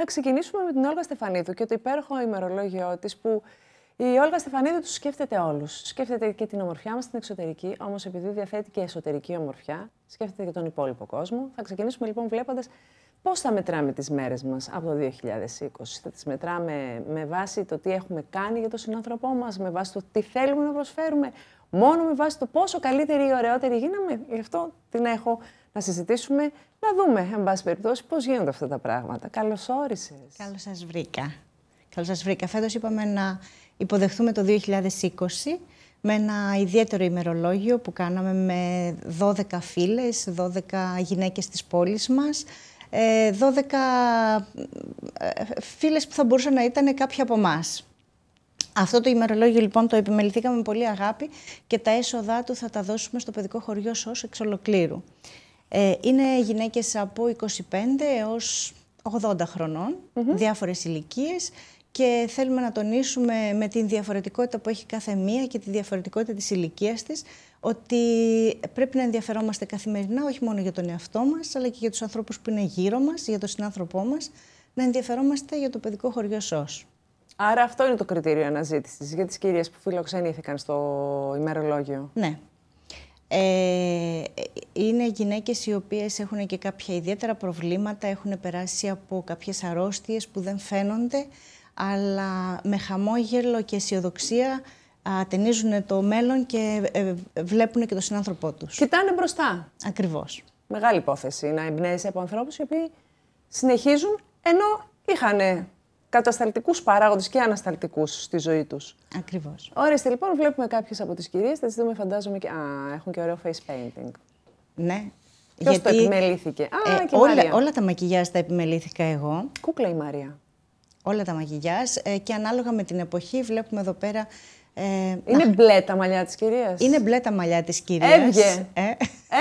Θα ξεκινήσουμε με την Όλγα Στεφανίδου και το υπέροχο ημερολόγιο της που η Όλγα Στεφανίδου τους σκέφτεται όλους. Σκέφτεται και την ομορφιά μας στην εξωτερική, όμως επειδή διαθέτει και εσωτερική ομορφιά, σκέφτεται και τον υπόλοιπο κόσμο. Θα ξεκινήσουμε λοιπόν βλέποντας πώς θα μετράμε τις μέρες μας από το 2020. Θα τις μετράμε με βάση το τι έχουμε κάνει για τον συνάνθρωπό μας, με βάση το τι θέλουμε να προσφέρουμε, μόνο με βάση το πόσο καλύτερη ή ωραιότερη γίναμε. Γι' αυτό την έχω να συζητήσουμε, να δούμε, εν πάση περιπτώσει, πώς γίνονται αυτά τα πράγματα. Καλώς όρισες. Καλώς σας βρήκα. Καλώς σας βρήκα. Φέτος είπαμε να υποδεχθούμε το 2020 με ένα ιδιαίτερο ημερολόγιο που κάναμε με 12 φίλες, 12 γυναίκες της πόλης μας, 12 ε, ε, φίλες που θα μπορούσαν να ήταν κάποια από εμάς. Αυτό το ημερολόγιο λοιπόν το επιμεληθήκαμε με πολύ αγάπη και τα έσοδά του θα τα δώσουμε στο παιδικό χωριό ΣΟΣ εξ ολοκλήρου. Ε, είναι γυναίκες από 25 έως 80 χρονών, mm διάφορες ηλικίες. Και θέλουμε να τονίσουμε με την διαφορετικότητα που έχει κάθε μία και τη διαφορετικότητα της ηλικίας της, ότι πρέπει να ενδιαφερόμαστε καθημερινά όχι μόνο για τον εαυτό μας, αλλά και για τους ανθρώπους που είναι γύρω μας, για τον συνάνθρωπό μας, να ενδιαφερόμαστε για το παιδικό χωριό ΣΟΣ. Άρα αυτό είναι το κριτήριο αναζήτησης για τις κυρίες που φιλοξενήθηκαν στο ημερολόγιο. Ναι. Ε, είναι γυναίκες οι οποίες έχουν και κάποια ιδιαίτερα προβλήματα, έχουν περάσει από κάποιες αρρώστιες που δεν φαίνονται, αλλά με χαμόγελο και αισιοδοξία ταινίζουν το μέλλον και ε, βλέπουν και τον συνάνθρωπό τους. Κοιτάνε μπροστά. Ακριβώς. Μεγάλη υπόθεση να εμπνέεσαι από ανθρώπους οι οποίοι συνεχίζουν ενώ είχαν κατασταλτικούς παράγοντες και ανασταλτικούς στη ζωή τους. Ακριβώς. Ορίστε, λοιπόν, βλέπουμε κάποιες από τις κυρίες, θα τις δούμε, φαντάζομαι και. Α, έχουν και ωραίο face painting. Ναι. Ποιος Γιατί... το επιμελήθηκε. Α, ε, και όλα, Μαρία. όλα τα μακιγιάζ τα επιμελήθηκα εγώ. Κούκλα η Μαρία. Όλα τα μακιγιάζ ε, και ανάλογα με την εποχή βλέπουμε εδώ πέρα. Ε, είναι μπλε τα μαλλιά της κυρίας. Είναι μπλε τα μαλλιά της κυρίας. Έβγε. Ε.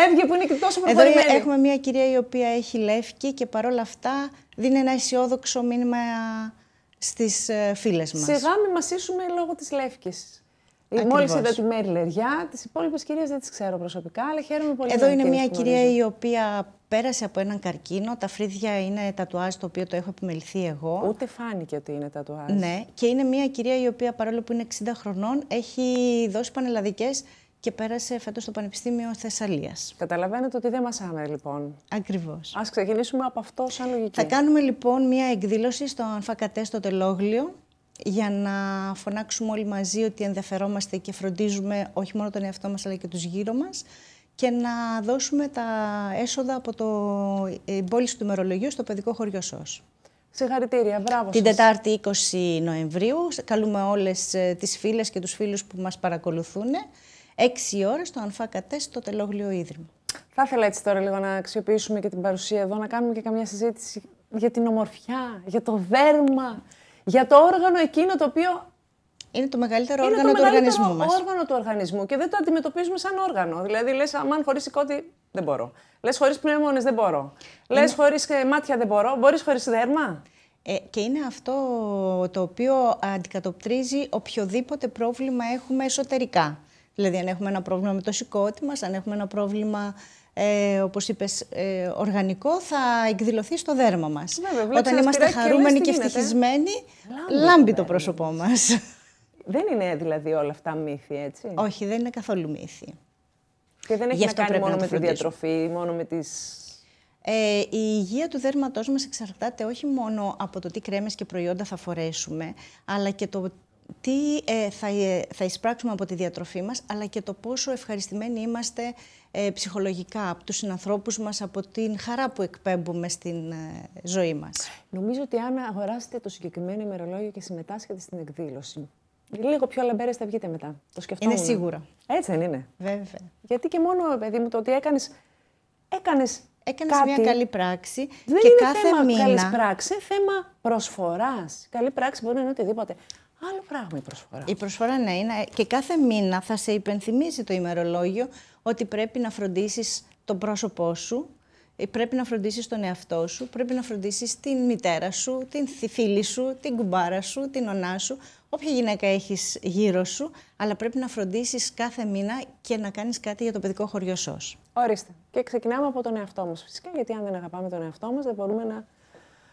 Έβγε που είναι και τόσο Εδώ ε, έχουμε μια κυρία η οποία έχει λεύκη και παρόλα αυτά δίνει ένα αισιόδοξο μήνυμα στις ε, φίλες μας. Σε μην μας ίσουμε λόγω της Λεύκης. Ε, Μόλις είδα τη Μέρι Λεριά, τις υπόλοιπες κυρίες δεν τις ξέρω προσωπικά, αλλά χαίρομαι πολύ. Εδώ είναι μια κυρία η οποία πέρασε από έναν καρκίνο. Τα φρύδια είναι τατουάζ το οποίο το έχω επιμεληθεί εγώ. Ούτε φάνηκε ότι είναι τατουάζ. Ναι, και είναι μια κυρία η οποία παρόλο που είναι 60 χρονών έχει δώσει πανελλαδικές και πέρασε φέτος στο Πανεπιστήμιο Θεσσαλίας. Καταλαβαίνετε ότι δεν μας άμε λοιπόν. Ακριβώς. Ας ξεκινήσουμε από αυτό σαν λογική. Θα κάνουμε λοιπόν μια εκδήλωση στο Ανφακατέ στο Τελόγλιο για να φωνάξουμε όλοι μαζί ότι ενδιαφερόμαστε και φροντίζουμε όχι μόνο τον εαυτό μας αλλά και τους γύρω μας και να δώσουμε τα έσοδα από το ε, πώληση του ημερολογίου στο παιδικό χωριό ΣΟΣ. Συγχαρητήρια, μπράβο Την σας. Τετάρτη 20 Νοεμβρίου καλούμε όλες ε, τις φίλες και τους φίλους που μας παρακολουθούν έξι ώρες στο Ανφάκατε στο Τελόγλιο Ίδρυμα. Θα ήθελα έτσι τώρα λίγο να αξιοποιήσουμε και την παρουσία εδώ, να κάνουμε και καμιά συζήτηση για την ομορφιά, για το δέρμα, για το όργανο εκείνο το οποίο είναι το μεγαλύτερο όργανο του οργανισμού μας. Είναι το όργανο του οργανισμού και δεν το αντιμετωπίζουμε σαν όργανο. Δηλαδή, λες, αμάν χωρίς σηκώτη δεν μπορώ. Λες, χωρίς πνεύμονε δεν μπορώ. Λες, είναι... χωρίς ε, μάτια δεν μπορώ. Μπορείς χωρίς δέρμα. Ε, και είναι αυτό το οποίο αντικατοπτρίζει οποιοδήποτε πρόβλημα έχουμε εσωτερικά. Δηλαδή, αν έχουμε ένα πρόβλημα με το σηκώτη μας, αν έχουμε ένα πρόβλημα ε, όπως είπες, ε, οργανικό, θα εκδηλωθεί στο δέρμα μας. Όταν είμαστε χαρούμενοι και, και ε? ευτυχισμένοι, λάμπει, το πρόσωπό μας. Δεν είναι δηλαδή όλα αυτά μύθη, έτσι. Όχι, δεν είναι καθόλου μύθη. Και δεν έχει να κάνει μόνο με τη διατροφή, μόνο με τις... Ε, η υγεία του δέρματός μας εξαρτάται όχι μόνο από το τι κρέμες και προϊόντα θα φορέσουμε, αλλά και το τι ε, θα, ε, εισπράξουμε από τη διατροφή μας, αλλά και το πόσο ευχαριστημένοι είμαστε ε, ψυχολογικά από τους συνανθρώπους μας, από την χαρά που εκπέμπουμε στην ε, ζωή μας. Νομίζω ότι αν αγοράσετε το συγκεκριμένο ημερολόγιο και συμμετάσχετε στην εκδήλωση, λίγο πιο λαμπέρες θα βγείτε μετά. Το σκεφτόμουν. Είναι σίγουρα. Έτσι δεν είναι. Βέβαια. Γιατί και μόνο, παιδί μου, το ότι έκανες, έκανες Έκανες μια καλή πράξη. Δεν και είναι κάθε θέμα μήνα... καλή πράξη, θέμα προσφοράς. Καλή πράξη μπορεί να είναι οτιδήποτε. Άλλο πράγμα η προσφορά. Η προσφορά, ναι, είναι. Και κάθε μήνα θα σε υπενθυμίζει το ημερολόγιο ότι πρέπει να φροντίσεις το πρόσωπό σου, ε, πρέπει να φροντίσεις τον εαυτό σου, πρέπει να φροντίσεις την μητέρα σου, την φίλη σου, την κουμπάρα σου, την ονά σου, όποια γυναίκα έχεις γύρω σου. Αλλά πρέπει να φροντίσεις κάθε μήνα και να κάνεις κάτι για το παιδικό χωριό σου. Ορίστε. Και ξεκινάμε από τον εαυτό μας. Φυσικά, γιατί αν δεν αγαπάμε τον εαυτό μας, δεν μπορούμε να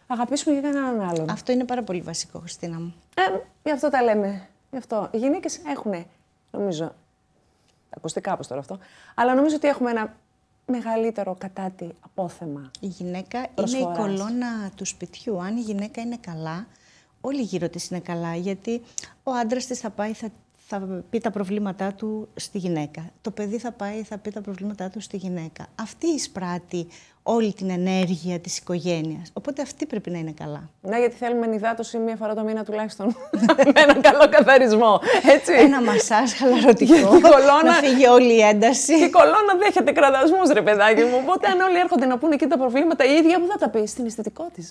αγαπήσουμε για κανέναν άλλον. Αυτό είναι πάρα πολύ βασικό, Χριστίνα μου. Ε, γι' αυτό τα λέμε. Γι' αυτό. Οι γυναίκες έχουν, νομίζω. Ακουστεί κάπω τώρα αυτό. Αλλά νομίζω ότι έχουμε ένα μεγαλύτερο κατά τη απόθεμα. Η γυναίκα είναι η κολόνα του σπιτιού. Αν η γυναίκα είναι καλά, όλοι γύρω της είναι καλά. Γιατί ο άντρας της θα πάει, θα θα πει τα προβλήματά του στη γυναίκα. Το παιδί θα πάει, θα πει τα προβλήματά του στη γυναίκα. Αυτή εισπράττει όλη την ενέργεια της οικογένειας. Οπότε αυτή πρέπει να είναι καλά. Ναι, γιατί θέλουμε νυδάτωση μία φορά το μήνα τουλάχιστον. με έναν καλό καθαρισμό, έτσι. Ένα μασάζ χαλαρωτικό, να φύγει όλη η ένταση. Η κολόνα δέχεται κραδασμούς, ρε παιδάκι μου. Οπότε αν όλοι έρχονται να πούνε εκεί τα προβλήματα, η ίδια που θα τα πει στην αισθητικό της.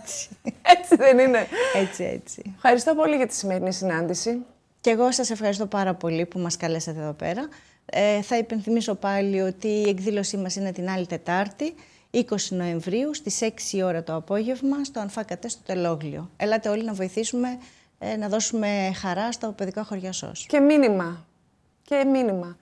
έτσι. έτσι δεν είναι. Έτσι, έτσι. Ευχαριστώ πολύ για τη σημερινή συνάντηση. Και εγώ σας ευχαριστώ πάρα πολύ που μας καλέσατε εδώ πέρα. Ε, θα υπενθυμίσω πάλι ότι η εκδήλωσή μας είναι την άλλη Τετάρτη, 20 Νοεμβρίου, στις 6 ώρα το απόγευμα, στο Ανφάκατε στο Τελόγλιο. Ελάτε όλοι να βοηθήσουμε ε, να δώσουμε χαρά στα παιδικά χωριά ΣΟΣ. Και μήνυμα. Και μήνυμα.